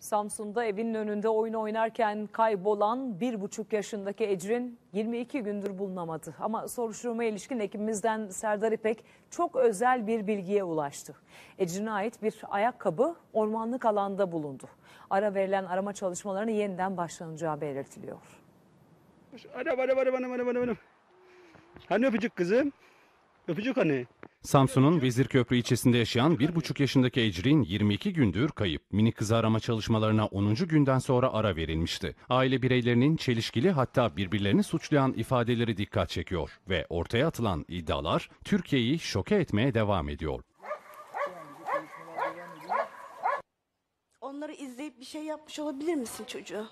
Samsun'da evinin önünde oyun oynarken kaybolan 1,5 yaşındaki Ecrin 22 gündür bulunamadı. Ama soruşturma ilişkin ekibimizden Serdar İpek çok özel bir bilgiye ulaştı. Ecrin'e ait bir ayakkabı ormanlık alanda bulundu. Ara verilen arama çalışmalarını yeniden başlanacağı belirtiliyor. Araba araba araba araba araba. Hani öpücük kızım? Öpücük hani? Samsun'un Vezirköprü ilçesinde yaşayan 1,5 yaşındaki Ecrin 22 gündür kayıp. Mini kızı arama çalışmalarına 10. günden sonra ara verilmişti. Aile bireylerinin çelişkili hatta birbirlerini suçlayan ifadeleri dikkat çekiyor ve ortaya atılan iddialar Türkiye'yi şoke etmeye devam ediyor. Onları izleyip bir şey yapmış olabilir misin çocuğu?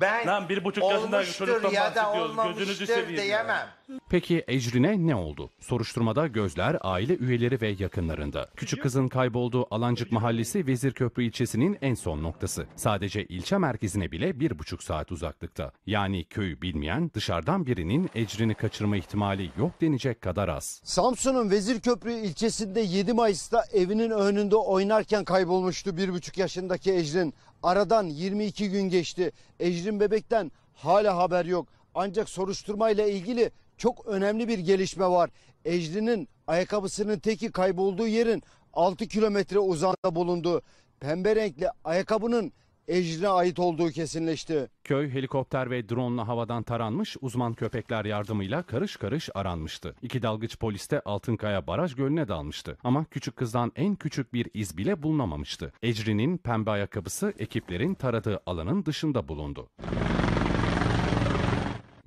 Ben Lan bir buçuk yaşındaki çocuktan ya bahsediyoruz. Gözünüzü olmamıştır seveyim diyemem. Peki Ecrin'e ne oldu? Soruşturmada gözler aile üyeleri ve yakınlarında. Küçük kızın kaybolduğu Alancık Mahallesi Vezirköprü ilçesinin en son noktası. Sadece ilçe merkezine bile bir buçuk saat uzaklıkta. Yani köyü bilmeyen dışarıdan birinin Ecrin'i kaçırma ihtimali yok denecek kadar az. Samsun'un Vezirköprü ilçesinde 7 Mayıs'ta evinin önünde oynarken kaybolmuştu bir buçuk yaşındaki Ecrin. Aradan 22 gün geçti. Ecrin Bebek'ten hala haber yok. Ancak soruşturmayla ilgili çok önemli bir gelişme var. Ejrinin ayakkabısının teki kaybolduğu yerin 6 kilometre uzakta bulunduğu. Pembe renkli ayakkabının Ejrine ait olduğu kesinleşti. Köy helikopter ve drone ile havadan taranmış, uzman köpekler yardımıyla karış karış aranmıştı. İki dalgıç polis de Altınkaya Baraj Gölü'ne dalmıştı. Ama küçük kızdan en küçük bir iz bile bulunamamıştı. Ejrinin pembe ayakkabısı ekiplerin taradığı alanın dışında bulundu.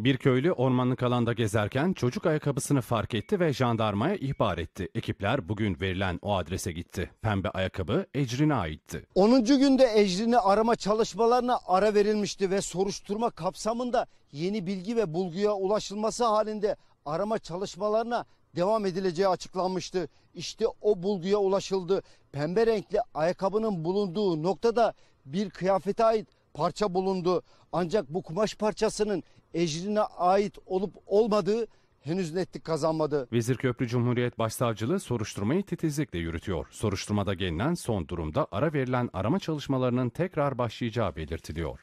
Bir köylü ormanlık alanda gezerken çocuk ayakkabısını fark etti ve jandarmaya ihbar etti. Ekipler bugün verilen o adrese gitti. Pembe ayakkabı Ecrin'e aitti. 10. günde Ecrin'i arama çalışmalarına ara verilmişti ve soruşturma kapsamında yeni bilgi ve bulguya ulaşılması halinde arama çalışmalarına devam edileceği açıklanmıştı. İşte o bulguya ulaşıldı. Pembe renkli ayakkabının bulunduğu noktada bir kıyafete ait parça bulundu. Ancak bu kumaş parçasının ecrine ait olup olmadığı henüz netlik kazanmadı. Vezirköprü Cumhuriyet Başsavcılığı soruşturmayı titizlikle yürütüyor. Soruşturmada gelinen son durumda ara verilen arama çalışmalarının tekrar başlayacağı belirtiliyor.